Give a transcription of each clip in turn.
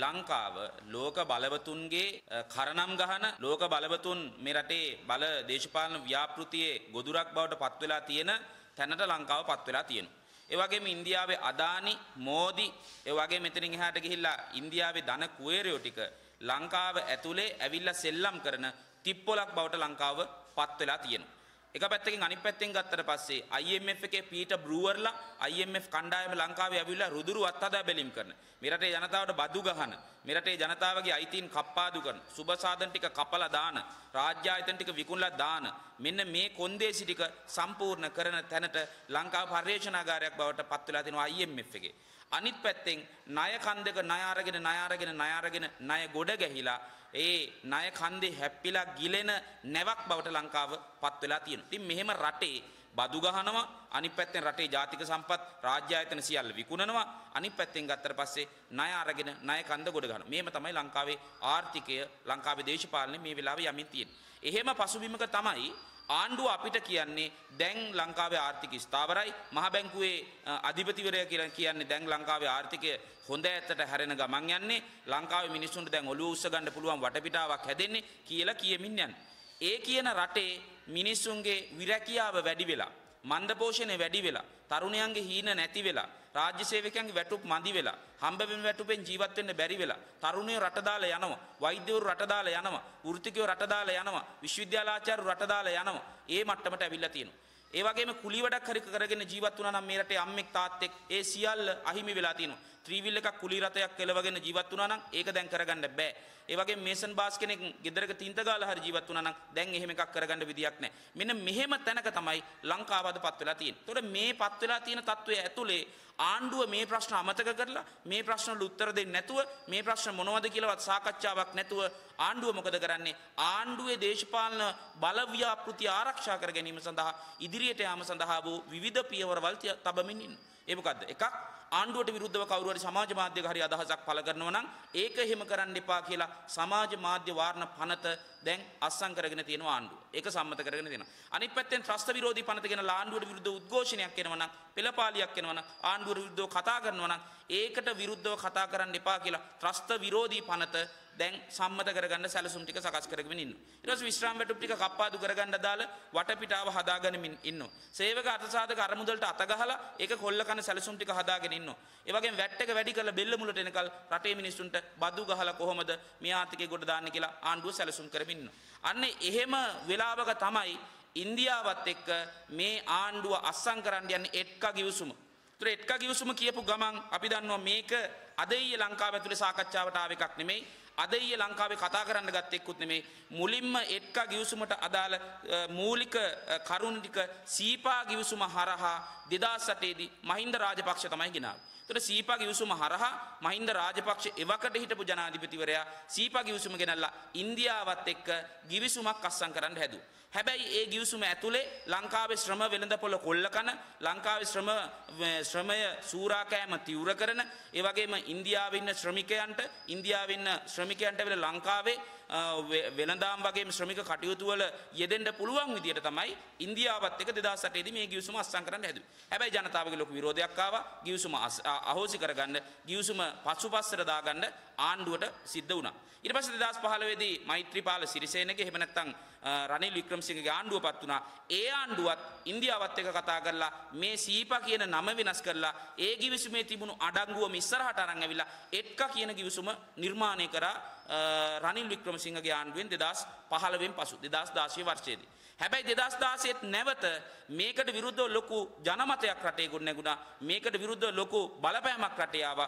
ලංකාව ලෝක බලවතුන්ගේ කරනම් ගහන ලෝක බලවතුන් මේ රටේ බල දේශපාලන ව්‍යාපෘතියේ ගොදුරක් බවට පත් වෙලා තියෙන තැනට ලංකාව පත් වෙලා තියෙනවා. ඒ වගේම ඉන්දියාවේ අදානි, මෝදි, ඒ වගේ මෙතනින් එහාට ගිහිල්ලා ඉන්දියාවේ ධන කුවේරයෝ ටික ලංකාව ඇතුලේ ඇවිල්ලා සෙල්ලම් කරන තිප්පොලක් බවට ලංකාව පත් වෙලා තියෙනවා. එක පැත්තකින් අනිත් පැත්තෙන් ගත්තට පස්සේ IMF එකේ පීටර් බෲවර්ලා IMF කණ්ඩායම ලංකාවේ ඇවිල්ලා රුදුරු අත්හදා බැලීම් කරන මේ රටේ ජනතාවට බදු ගහන මේ රටේ ජනතාවගේ අයිතීන් කප්පාදු කරන සුබ සාධන ටික කපලා දාන රාජ්‍ය ආයතන ටික විකුණලා දාන මෙන්න මේ කොන්දේසි ටික සම්පූර්ණ කරන තැනට ලංකා පර්යේෂණාගාරයක් බවට පත් වෙලා තිනවා IMF එකේ. අනිත් පැත්තෙන් ණය කන්දක ණය අරගෙන ණය අරගෙන ණය අරගෙන ණය ගොඩ ගැහිලා ඒ ණය කන්දේ හැප්පිලා ගිලෙන නැවක් බවට ලංකාව පත් වෙලා තියෙනවා. ඉතින් මෙහෙම රටේ බදු ගහනවා අනිත් පැත්තෙන් රටේ ජාතික සම්පත් රාජ්‍ය ආයතන සියල්ල විකුණනවා අනිත් පැත්තෙන් ගත්තට පස්සේ ණය අරගෙන ණය කන්ද ගොඩ ගන්නවා. මේම තමයි ලංකාවේ ආර්ථිකය ලංකාවේ දේශපාලනය මේ වෙලාවේ යමින් තියෙන්නේ. එහෙම පසුබිමක තමයි ආණ්ඩුව අපිට කියන්නේ දැන් ලංකාවේ ආර්ථික ස්ථාවරයි මහ බැංකුවේ අධිපතිවරයා කියලා කියන්නේ දැන් ලංකාවේ ආර්ථිකය හොඳ ඇත්තට හැරෙන ගමන් යන්නේ ලංකාවේ මිනිස්සුන්ට දැන් ඔලුව උස්ස ගන්න පුළුවන් වටපිටාවක් හැදෙන්නේ කියලා කියමින් යන්නේ. ඒ කියන රටේ මිනිස්සුන්ගේ විරැකියාව වැඩි වෙලා මන්දපෝෂණය වැඩි වෙලා තරුණයන්ගේ හීන නැති වෙලා රාජ්‍ය සේවකයන්ගේ වැටුප් මදි වෙලා හම්බවෙන වැටුපෙන් ජීවත් වෙන්න බැරි වෙලා තරුණයෝ රට දාලා යනවා වෛද්‍යවරු රට දාලා යනවා වෘත්තිකයෝ රට දාලා යනවා විශ්වවිද්‍යාලාචාර්යවරු රට දාලා යනවා ඒ මට්ටමට ඇවිල්ලා තියෙනවා ඒ වගේම කුලී වැඩක් හරි කරගෙන ජීවත් වුණා නම් මේ රටේ අම්මෙක් තාත්තෙක් ඒ සියල්ල අහිමි වෙලා තියෙනවා. ත්‍රිවිල් එකක් කුලී රතයක් කෙලවගෙන ජීවත් වුණා නම් ඒක දැන් කරගන්න බෑ. ඒ වගේ මේසන් බාස් කෙනෙක් ගෙදරක තින්ත ගාලා හරි ජීවත් වුණා නම් දැන් එහෙම එකක් කරගන්න විදියක් නැහැ. මෙන්න මෙහෙම තැනක තමයි ලංකාවද පත් වෙලා තියෙන්නේ. ඒතකොට මේ පත් වෙලා තියෙන తත්වයේ ඇතුලේ ආණ්ඩුව මේ ප්‍රශ්න අමතක කරලා මේ ප්‍රශ්නවලට උත්තර දෙන්නේ නැතුව මේ ප්‍රශ්න මොනවද කියලාවත් සාකච්ඡාවක් නැතුව ආණ්ඩුව මොකද කරන්නේ ආණ්ඩුවේ දේශපාලන බලව්‍යාපෘති ආරක්ෂා කර ගැනීම සඳහා ඉදිරියට යාම සඳහා වූ විවිධ පියවරවල් තබමින් ඉන්න. ඒ මොකද්ද? එකක් ආණ්ඩුවට විරුද්ධව කවුරු හරි සමාජ මාධ්‍යයක හරි අදහසක් පළ කරනවා නම් ඒක එහෙම කරන්න එපා කියලා සමාජ මාධ්‍ය වාරණ පනත දැන් අස්සම් කරගෙන තියෙන ආණ්ඩුව. ඒක සම්මත කරගෙන තියෙනවා. අනිත් පැත්තෙන් ත්‍රස්ත විරෝධී පනත ගෙනලා ආණ්ඩුවට විරුද්ධව උද්ඝෝෂණයක් කරනවා නම් පෙළපාලියක් කරනවා නම් ආණ්ඩුවට විරුද්ධව කතා කරනවා නම් ඒකට විරුද්ධව කතා කරන්න එපා කියලා ත්‍රස්ත විරෝධී පනත දැන් සම්මත කරගන්න සැලසුම් ටික සකස් කරගෙන ඉන්න. ඊට පස්සේ විශ්‍රාම වැටුප් ටික කප්පාදු කරගන්න දාලා වටපිටාව හදාගනිමින් ඉන්නවා. සේවක අර්ථසාධක අරමුදලට අත ගහලා ඒක කොල්ල කන සැලසුම් ටික හදාගෙන ඉන්නවා. ඒ වගේම වැට් එක වැඩි කරලා බෙල්ල මුලට එනකල් රටේ මිනිස්සුන්ට බදු ගහලා කොහොමද මේ ආර්ථිකය ගොඩ දාන්නේ කියලා ආණ්ඩුව සැලසුම් කරමින් ඉන්නවා. අන්න එහෙම වෙලාවක තමයි ඉන්දියාවත් එක්ක මේ ආණ්ඩුව අස්සම් කරන්න යන්නේ එක්ක ගිවිසුම. ඒතර එක්ක ගිවිසුම කියපු ගමන් අපි දන්නවා මේක අද ඊයේ ලංකාව ඇතුලේ සාකච්ඡාවට ආව එකක් නෙමෙයි. අද ඊයේ ලංකාවේ කතා කරන්න ගත්ත එක්කුත් නෙමේ මුලින්ම එක්ක ගිවිසුමට අදාළ මූලික කරුණු ටික සීපා ගිවිසුම හරහා 2008 දී මහින්ද රාජපක්ෂ තමයි ගෙනාවේ තොට සීපා ගිවිසුම හරහා මහින්ද රාජපක්ෂ එවකට හිටපු ජනාධිපතිවරයා සීපා ගිවිසුම ගෙනල්ලා ඉන්දියාවත් එක්ක ගිවිසුමක් අස්සම් කරන්න හැදුවා. හැබැයි ඒ ගිවිසුම ඇතුලේ ලංකාවේ ශ්‍රම වෙළඳපොළ කොල්ලකන ලංකාවේ ශ්‍රම ශ්‍රමය සූරාකෑම තීව්‍ර කරන ඒ වගේම ඉන්දියාවේ ඉන්න ශ්‍රමිකයන්ට ඉන්දියාවේ ඉන්න ශ්‍රමිකයන්ට වෙල ලංකාවේ වෙළඳාම් වගේ ශ්‍රමික කටයුතු වල යෙදෙන්න පුළුවන් විදියට තමයි ඉන්දියාවත් එක 2008 දී මේ ගිවිසුම අස්සම් කරන්න හැදුවේ. හැබැයි ජනතාවගේ ලොකු විරෝධයක් ආවා. ගිවිසුම අහෝසි කරගන්න, ගිවිසුම පසුපස්සට දාගන්න ආණ්ඩුවට සිද්ධ වුණා. ඊට පස්සේ 2015 දී මෛත්‍රීපාල සිරිසේනගේ එහෙම නැත්නම් රනිල් වික්‍රමසිංහගේ ආණ්ඩුවපත් වුණා. ඒ ආණ්ඩුවත් ඉන්දියාවත් එක්ක කතා කරලා මේ සීපා කියන නම වෙනස් කරලා ඒ ගිවිසුමේ තිබුණු අඩංගුවම ඉස්සරහට අරන් ඇවිල්ලා එට්කා කියන ගිවිසුම නිර්මාණය කරා රනිල් වික්‍රමසිංහගේ ආණ්ඩුවෙන් 2015 පසු 2016 වර්ෂයේදී. හැබැයි 2016ත් නැවත මේකට විරුද්ධව ලොකු ජනමතයක් රටේ ගොඩනැගුණා. මේකට විරුද්ධව ලොකු බලපෑමක් රටේ ආවා.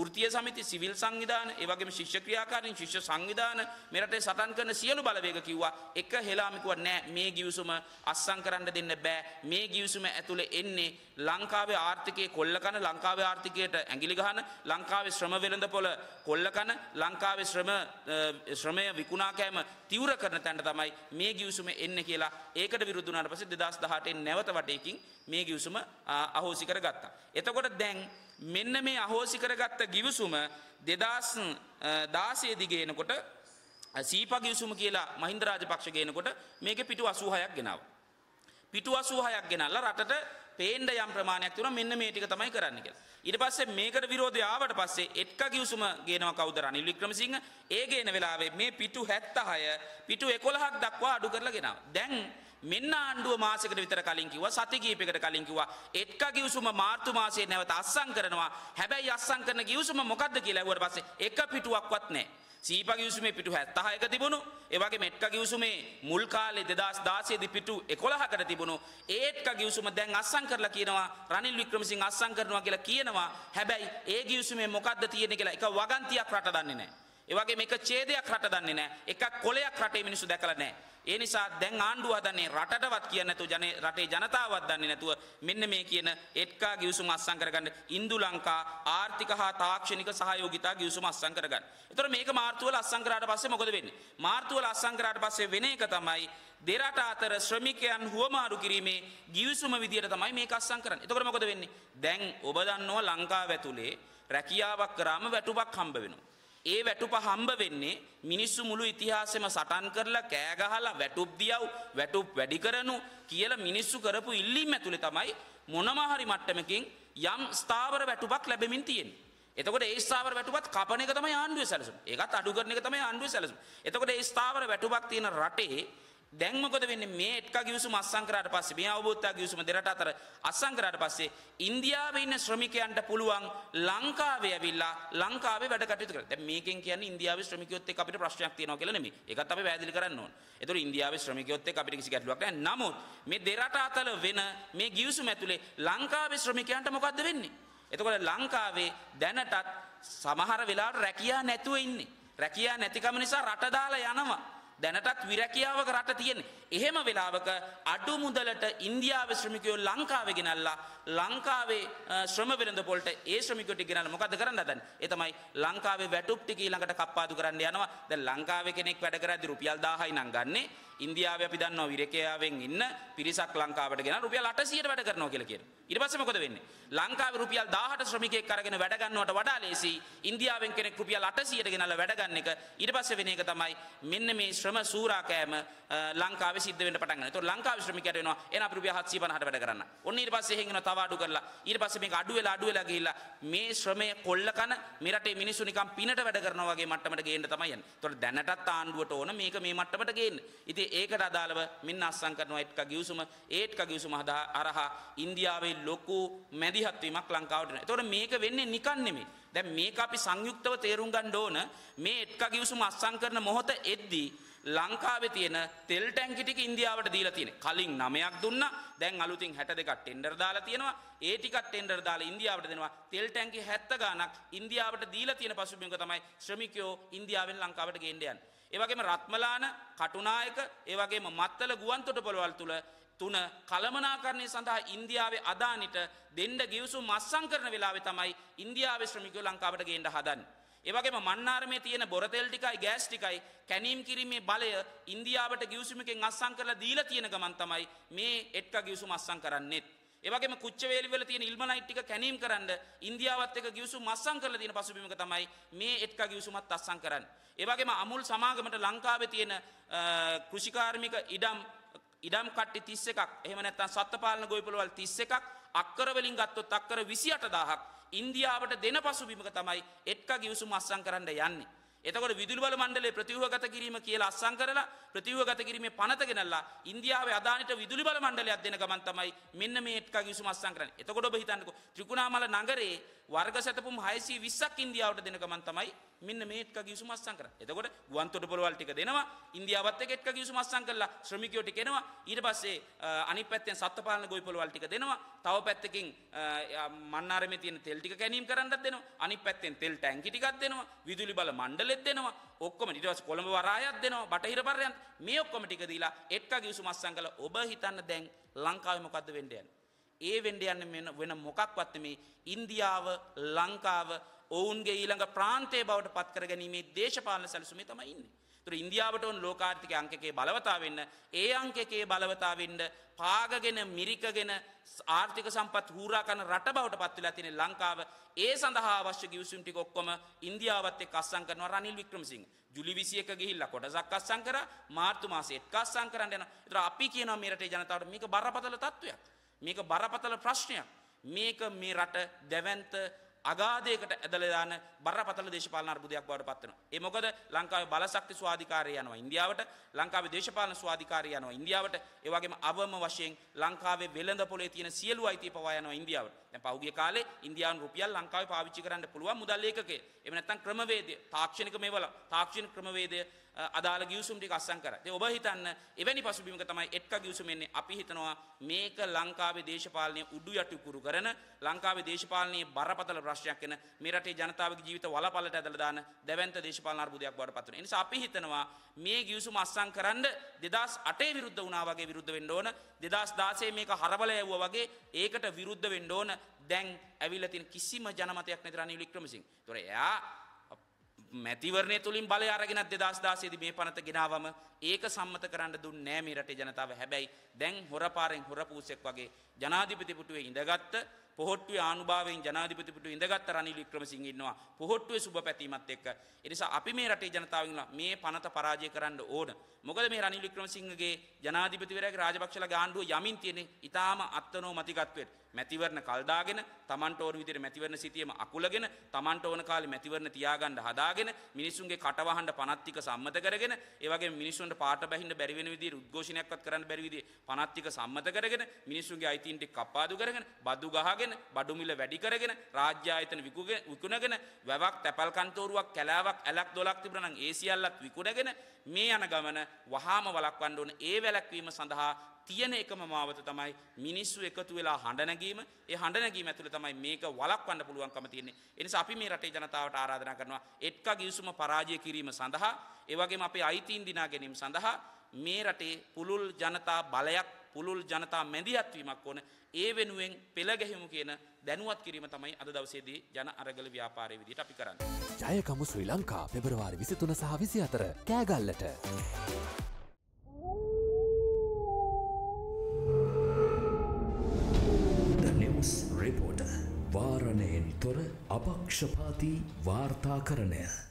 වෘත්තීය සමිති, සිවිල් සංවිධාන, ඒ වගේම ශිෂ්‍ය ක්‍රියාකාරීන්, ශිෂ්‍ය සංවිධාන මේ රටේ සටන් කරන සියලු බලවේග කිව්වා. එක හෙලාම කිව්වා නෑ මේ ගිවිසුම අස්සම් කරන්න දෙන්න බෑ. මේ ගිවිසුම ඇතුලේ එන්නේ ලංකාවේ ආර්ථිකයේ කොල්ල කන, ලංකාවේ ආර්ථිකයට ඇඟිලි ගහන, ලංකාවේ ශ්‍රම වෙළඳපොළ කොල්ල කන, ලංකාවේ ශ්‍රම ශ්‍රමය විකුණා කෑම තීව්‍ර කරන තැනට තමයි මේ ගිවිසුම එන්නේ කියලා කියලා ඒකට විරුද්ධ වුණාට පස්සේ 2018 නැවත වටේකින් මේ ගිවිසුම අහෝසි කරගත්තා. එතකොට දැන් මෙන්න මේ අහෝසි කරගත්ත ගිවිසුම 2016 දිගේ එනකොට සීපා ගිවිසුම කියලා මහින්ද රාජපක්ෂ ගේනකොට මේකේ පිටු 86ක් ගෙනාවා. පිටු 86ක් ගෙනල්ලා රටට පේන්න යම් ප්‍රමාණයක් තිබුණා මෙන්න මේ ටික තමයි කරන්න කියලා. ඊට පස්සේ මේකට විරෝධය ආවට පස්සේ එක්ක කිවිසුම ගේනවා කවුද රනිල් වික්‍රමසිංහ? ඒ ගේන වෙලාවේ මේ පිටු 76 පිටු 11ක් දක්වා අඩු කරලා ගෙනාවා. දැන් මෙන්න ආණ්ඩුව මාසෙකට විතර කලින් කිව්වා සති කීපයකට කලින් කිව්වා එක්ක ගිවිසුම මාර්තු මාසයේ නැවත අස්සම් කරනවා හැබැයි අස්සම් කරන ගිවිසුම මොකද්ද කියලා ඇහුවට පස්සේ එක පිටුවක්වත් නැහැ සීපා ගිවිසුමේ පිටු 76ක තිබුණු ඒ වගේම එක්ක ගිවිසුමේ මුල් කාලේ 2016 දී පිටු 11කට තිබුණු ඒ එක්ක ගිවිසුම දැන් අස්සම් කරලා කියනවා රනිල් වික්‍රමසිංහ අස්සම් කරනවා කියලා කියනවා හැබැයි ඒ ගිවිසුමේ මොකද්ද තියෙන්නේ කියලා එක වගන්තියක් රට දන්නේ නැහැ ඒ වගේ මේක ඡේදයක් රට දන්නේ නැහැ. එකක් කොලයක් රටේ මිනිස්සු දැකලා නැහැ. ඒ නිසා දැන් ආණ්ඩුව හදන්නේ රටටවත් කියන්නේ නැතුව ජනේ රටේ ජනතාවවත් දන්නේ නැතුව මෙන්න මේ කියන එට්කා ගිවිසුම අත්සන් කරගන්න ඉන්දු ලංකා ආර්ථික හා තාක්ෂණික සහයෝගිතා ගිවිසුම අත්සන් කරගන්න. ඒතර මේක මාර්තුවල අත්සන් කරාට පස්සේ මොකද වෙන්නේ? මාර්තුවල අත්සන් කරාට පස්සේ වෙන එක තමයි දෙරට අතර ශ්‍රමිකයන් හුවමාරු කිරීමේ ගිවිසුම විදියට තමයි මේක අත්සන් කරන්නේ. එතකොට මොකද වෙන්නේ? දැන් ඔබ දන්නවා ලංකාව ඇතුලේ රැකියාවක් කරාම වැටුපක් හම්බ වෙනවා. ඒ වැටුප හම්බ වෙන්නේ මිනිස්සු මුළු ඉතිහාසෙම සටන් කරලා කෑ ගහලා වැටුප් දියව් වැටුප් වැඩි කරනු කියලා මිනිස්සු කරපු ඉල්ලීම් ඇතුලේ තමයි මොනම හරි මට්ටමකින් යම් ස්ථාවර වැටුපක් ලැබෙමින් තියෙන්නේ. එතකොට ඒ ස්ථාවර වැටුපත් කපන එක තමයි ආණ්ඩුවේ සැලසුම. ඒකත් අඩු කරන එක තමයි ආණ්ඩුවේ සැලසුම. එතකොට ඒ ස්ථාවර වැටුපක් තියෙන රටේ දැන් මොකද වෙන්නේ මේ එක්ක ගිවිසුම අස්සම් කරාට පස්සේ මේ අවබෝධතා ගිවිසුම දෙරට අතර අස්සම් කරාට පස්සේ ඉන්දියාවේ ඉන්න ශ්‍රමිකයන්ට පුළුවන් ලංකාවේ ඇවිල්ලා ලංකාවේ වැඩ කටයුතු කරන්න. දැන් මේකෙන් කියන්නේ ඉන්දියාවේ ශ්‍රමිකයොත් එක්ක අපිට ප්‍රශ්නයක් තියෙනවා කියලා නෙමෙයි. ඒකත් අපි වැදලි කරන්න ඕන. ඒතකොට ඉන්දියාවේ ශ්‍රමිකයොත් එක්ක අපිට කිසි ගැටලුවක් නැහැ. නමුත් මේ දෙරට අතර වෙන මේ ගිවිසුම ඇතුලේ ලංකාවේ ශ්‍රමිකයන්ට මොකද්ද වෙන්නේ? එතකොට ලංකාවේ දැනටත් සමහර වෙලාවට රැකියා නැතුව ඉන්නේ. රැකියා නැතිකම නිසා රට දාලා යනවා. දැනටත් විරැකියාවක රට තියෙන්නේ. එහෙම වෙලාවක අඩු මුදලට ඉන්දියාවේ ශ්‍රමිකයෝ ලංකාවේ ගෙනල්ලා ලංකාවේ ශ්‍රම වෙළඳ පොළට ඒ ශ්‍රමිකයෝට ගෙනල්ලා මොකද කරන්න හදන්නේ? ඒ තමයි ලංකාවේ වැටුප් ටික ඊළඟට කප්පාදු කරන්න යනවා. දැන් ලංකාවේ කෙනෙක් වැඩ කරද්දී රුපියල් 1000යි නම් ගන්නේ ඉන්දියාවේ අපි දන්නවා විරේකයාවෙන් ඉන්න පිරිසක් ලංකාවට ගෙනලා රුපියල් 800ට වැඩ කරනවා කියලා කියනවා. ඊට පස්සේ මොකද වෙන්නේ? ලංකාවේ රුපියල් 18 ශ්‍රමිකයෙක් අරගෙන වැඩ ගන්නවට වඩා ලේසි ඉන්දියාවෙන් කෙනෙක් රුපියල් 800ට ගෙනලා වැඩ ගන්න එක ඊට පස්සේ වෙන එක තමයි මෙන්න මේ ශ්‍රම සූරාකෑම ලංකාවේ සිද්ධ වෙන්න පටන් ගන්නවා. ඒතකොට ලංකාවේ ශ්‍රමිකයට වෙනවා එහෙනම් අපි රුපියල් 750ට වැඩ කරන්න. ඔන්න ඊට පස්සේ එහෙන් වෙනවා තව අඩු කරලා ඊට පස්සේ මේක අඩු වෙලා අඩු වෙලා ගිහිල්ලා මේ ශ්‍රමය කොල්ල කන මේ රටේ මිනිස්සු නිකන් පිනට වැඩ කරනවා වගේ මට්ටමට ගේන්න තමයි යන්නේ. ඒතකොට දැනටත් ආණ්ඩුවට ඕන මේක මේ මට්ටමට ගේන්න. ඉතින් ඒකට අදාළව මෙන්න අස්සම් කරනවා ඒට්ක ගිවිසුම ඒට්ක ගිවිසුම හදා අරහා ඉන්දියාවේ ලොකු මැදිහත් වීමක් ලංකාවට එනවා. ඒතකොට මේක වෙන්නේ නිකන් නෙමෙයි. දැන් මේක අපි සංයුක්තව තේරුම් ගන්න ඕන මේ ඒට්ක ගිවිසුම අස්සම් කරන මොහොත එද්දී ලංකාවේ තියෙන තෙල් ටැංකි ටික ඉන්දියාවට දීලා තියෙන. කලින් 9ක් දුන්නා. දැන් අලුතින් 62ක් ටෙන්ඩර් දාලා තියෙනවා. ඒ ටිකක් ටෙන්ඩර් දාලා ඉන්දියාවට දෙනවා. තෙල් ටැංකි 70 ගාණක් ඉන්දියාවට දීලා තියෙන පසුබිමක තමයි ශ්‍රමිකයෝ ඉන්දියාවෙන් ලංකාවට ගේන්න යන්නේ. ඒවගේම රත්මලාන කටුනායක ඒවගේම මත්තල ගුවන්තොට පොළවල් තුළ තුන කළමනාකරණය සඳහා ඉන්දියාවේ අදානිට දෙන්ඩ ගිවසු මස්සං කරන වෙලාවේ තමයි ඉන්දියාවේ ශ්‍රමිකයෝ ලංකාවට ගේන්න හදන්නේ. ඒ වගේම මන්නාරමේ තියෙන බොරතෙල් ටිකයි ගෑස් ටිකයි කැණීම් කිරීමේ බලය ඉන්දියාවට ගිවිසුමකින් අත්සන් කරලා දීලා තියෙන ගමන් තමයි මේ එට්ක ගිවිසුම අත්සන් කරන්නේ. ඒවගේම කුච්චවේලි වල තියෙන ඉල්මනයිට් ටික කැණීම් කරන්න ඉන්දියාවත් එක්ක ගිවිසුම් මස්සම් කරලා තියෙන පසුබිමක තමයි මේ එක්ක ගිවිසුමත් අස්සම් කරන්නේ. ඒ වගේම අමුල් සමාගමට ලංකාවේ තියෙන කෘෂිකාර්මික ඉඩම් ඉඩම් කට්ටි 31ක් එහෙම නැත්නම් සත්පාලන ගොවිපළවල් 31ක් අක්කර වලින් ගත්තොත් අක්කර 28000ක් ඉන්දියාවට දෙන පසුබිමක තමයි එක්ක ගිවිසුම් අස්සම් කරන්න යන්නේ. එතකොට විදුලි බල මණ්ඩලයේ ප්‍රතිව්‍යුහගත කිරීම කියලා අස්සම් කරලා ප්‍රතිව්‍යුහගත කිරීමේ පනත ගෙනල්ලා ඉන්දියාවේ අදානිට විදුලි බල මණ්ඩලයක් දෙන ගමන් තමයි මෙන්න මේ ටික කිවිසුම අස්සම් කරන්නේ. එතකොට ඔබ හිතන්නකෝ ත්‍රිකුණාමල නගරේ වර්ග සැතපුම් 620ක් ඉන්දියාවට දෙන ගමන් තමයි මෙන්න මේ ටික කිවිසුම අස්සම් කරන්නේ. එතකොට ගුවන් තොටුපළවල් ටික දෙනවා ඉන්දියාවත් එක්ක ටික කිවිසුම අස්සම් කරලා ශ්‍රමිකයෝ ටික එනවා ඊට පස්සේ අනිත් පැත්තෙන් සත්පාලන ගොවිපළවල් ටික දෙනවා තව පැත්තකින් මන්නාරමේ තියෙන තෙල් ටික කැණීම් කරන්නත් දෙනවා අනිත් පැත්තෙන් තෙල් ටැංකි ටිකක් දෙනවා විදුලි බල මණ්ඩලය ඇතුළෙත් දෙනවා ඔක්කොම ඊට පස්සේ කොළඹ වරායක් දෙනවා බටහිර පරයන් මේ ඔක්කොම ටික දීලා එක්ක ගිවිසුමස්සම් කළා ඔබ හිතන්න දැන් ලංකාවේ මොකද්ද වෙන්න යන්නේ ඒ වෙන්න යන්නේ වෙන මොකක්වත් මේ ඉන්දියාව ලංකාව ඔවුන්ගේ ඊළඟ ප්‍රාන්තය බවට පත් කරගැනීමේ දේශපාලන සැලසුමේ තමයි ඉන්නේ තුර ඉන්දියාවට ඔන් ලෝකාර්ථික අංකකේ බලවතා වෙන්න ඒ අංකකේ බලවතා වෙන්න පාගගෙන මිරිකගෙන ආර්ථික සම්පත් හූරා කරන රට බවට පත් වෙලා තියෙන ලංකාව ඒ සඳහා අවශ්‍ය ගිවිසුම් ටික ඔක්කොම ඉන්දියාවත් එක්ක අස්සම් කරනවා රනිල් වික්‍රමසිංහ ජුලි 21 ගිහිල්ලා කොටසක් අස්සම් කරා මාර්තු මාසෙ එක්ක අස්සම් කරන්න යනවා. ඒතර අපි කියනවා මේ රටේ ජනතාවට මේක බරපතල තත්වයක්. මේක බරපතල ප්‍රශ්නයක්. මේක මේ රට දැවැන්ත අගාධයකට ඇදලා දාන බරපතල දේශපාලන අර්බුදයක් බවට පත් වෙනවා. ඒ මොකද ලංකාවේ බලශක්ති ස්වාධිකාරිය යනවා ඉන්දියාවට, ලංකාවේ දේශපාලන ස්වාධිකාරිය යනවා ඉන්දියාවට, ඒ වගේම අවම වශයෙන් ලංකාවේ වෙළඳ පොලේ තියෙන සියලු අයිතිය පවා යනවා ඉන්දියාවට. දැන් පහුගිය කාලේ ඉන්දියානු රුපියල් ලංකාවේ පාවිච්චි කරන්න පුළුවන් මුදල් ඒකකය. එහෙම නැත්නම් ක්‍රමවේදය, තාක්ෂණික මේවල, තාක්ෂණික ක්‍රමවේදය අදාළ ගිවිසුම් ටික අස්සම් කරා. ඉතින් ඔබ හිතන්න එවැනි පසුබිමක තමයි එක්ක ගිවිසුම් එන්නේ. අපි හිතනවා මේක ලංකාවේ දේශපාලනයේ උඩු යටි කුරු කරන ලංකාවේ දේශපාලනයේ බරපතල ප්‍රශ්නයක් වෙන මේ රටේ ජනතාවගේ ජීවිත වලපලට ඇදලා දාන දැවැන්ත දේශපාලන අර්බුදයක් බවට පත් වෙනවා. ඒ නිසා අපි හිතනවා මේ ගිවිසුම අස්සම් කරන්න 2008 විරුද්ධ වුණා වගේ විරුද්ධ වෙන්න ඕන 2016 මේක හරවල යවුවා වගේ ඒකට විරුද්ධ වෙන්න ඕන දැන් ඇවිල්ලා තියෙන කිසිම ජනමතයක් නැති රනිල් වික්‍රමසිංහ. ඒතොර එයා මැතිවරණය තුළින් බල අරගෙනත් දෙදස් දාසේද මේ පනත ගෙනාවම ඒක සම්මත කරන්න දුන් නෑමේ රටේ ජනතාව හැබැයි දැන් හොරපාරෙන් හොරපූසෙක් වගේ ජනාධිපතිපුටුවේ ඉඳගත්ත පොහොට්ටුවේ ආනුභාවයෙන් ජනාධිපතිපිට ඉඳගත් රනිල් වික්‍රමසිංහ ඉන්නවා පොහොට්ටුවේ සුබ පැතීමත් එක්ක ඒ නිසා අපි මේ රටේ ජනතාවගෙනලා මේ පනත පරාජය කරන්න ඕන මොකද මේ රනිල් වික්‍රමසිංහගේ ජනාධිපතිවරයාගේ රාජපක්ෂලා ගාණ්ඩුව යමින් තියෙන ඊටාම අත්නෝ මතිකත්වයට මැතිවරණ කල්දාගෙන තමන්ට ඕන විදිහට මැතිවරණ සිටියම අකුලගෙන තමන්ට ඕන කාලේ මැතිවරණ තියාගන්න හදාගෙන මිනිසුන්ගේ කටවහඬ පනත්තික සම්මත කරගෙන ඒ වගේම මිනිසුන්ට පාට බහින්න බැරි වෙන විදිහට උද්ඝෝෂණයක්වත් කරන්න බැරි විදිහේ පනත්තික සම්මත කරගෙන මිනිසුන්ගේ අයිතීන් ටික කපාදු කරගෙන බදු ගහගෙන හදාගෙන බඩුමිල වැඩි කරගෙන රාජ්‍ය ආයතන විකුණගෙන වැවක් තැපල් කන්තෝරුවක් කැලාවක් ඇලක් දොලක් තිබුණා නම් ඒ සියල්ලත් විකුණගෙන මේ යන ගමන වහාම වළක්වන්න ඕන ඒ වැළැක්වීම සඳහා තියෙන එකම මාවත තමයි මිනිස්සු එකතු වෙලා හඬ නැගීම. ඒ හඬ නැගීම ඇතුළේ තමයි මේක වළක්වන්න පුළුවන්කම තියෙන්නේ. ඒ නිසා අපි මේ රටේ ජනතාවට ආරාධනා කරනවා එක්ක ගිවිසුම පරාජය කිරීම සඳහා, ඒ වගේම අපේ අයිතීන් දිනා ගැනීම සඳහා මේ රටේ පුළුල් ජනතා බලයක් පුළුල් ජනතා මැදිහත් වීමක් ඕන ඒ වෙනුවෙන් පෙළ ගැහිමු කියන දැනුවත් කිරීම තමයි අද දවසේදී ජන අරගල ව්‍යාපාරයේ විදිහට අපි කරන්නේ. ජයකමු ශ්‍රී ලංකා පෙබරවාරි 23 සහ 24 කෑගල්ලට. The News Reporter වාරණයෙන් තොර අපක්ෂපාති වාර්තාකරණය